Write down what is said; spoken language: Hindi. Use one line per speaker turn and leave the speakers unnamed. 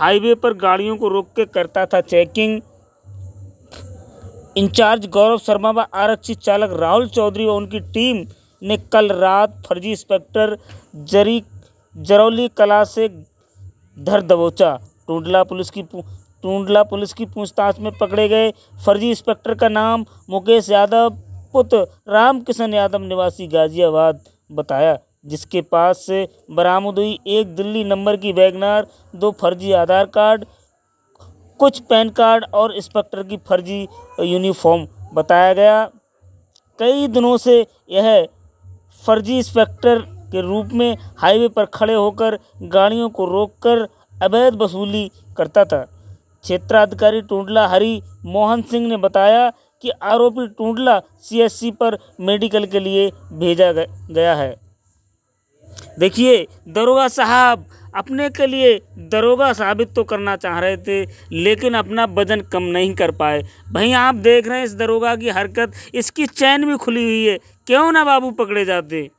हाईवे पर गाड़ियों को रोक के करता था चेकिंग इंचार्ज गौरव शर्मा व आरक्षित चालक राहुल चौधरी व उनकी टीम ने कल रात फर्जी इंस्पेक्टर जरी जरौली कला से धर दबोचा टूडला पुलिस की टूडला पुलिस की पूछताछ में पकड़े गए फर्जी इंस्पेक्टर का नाम मुकेश यादव पुत्र रामकिशन यादव निवासी गाजियाबाद बताया जिसके पास से बरामद हुई एक दिल्ली नंबर की वैगनार दो फर्जी आधार कार्ड कुछ पैन कार्ड और इंस्पेक्टर की फर्जी यूनिफॉर्म बताया गया कई दिनों से यह फर्जी इंस्पेक्टर के रूप में हाईवे पर खड़े होकर गाड़ियों को रोककर अवैध वसूली करता था क्षेत्राधिकारी टूडला हरी मोहन सिंह ने बताया कि आरोपी टूडला सीएससी पर मेडिकल के लिए भेजा गया है देखिए दरोगा साहब अपने के लिए दरोगा साबित तो करना चाह रहे थे लेकिन अपना वजन कम नहीं कर पाए भाई आप देख रहे हैं इस दरोगा की हरकत इसकी चैन भी खुली हुई है क्यों ना बाबू पकड़े जाते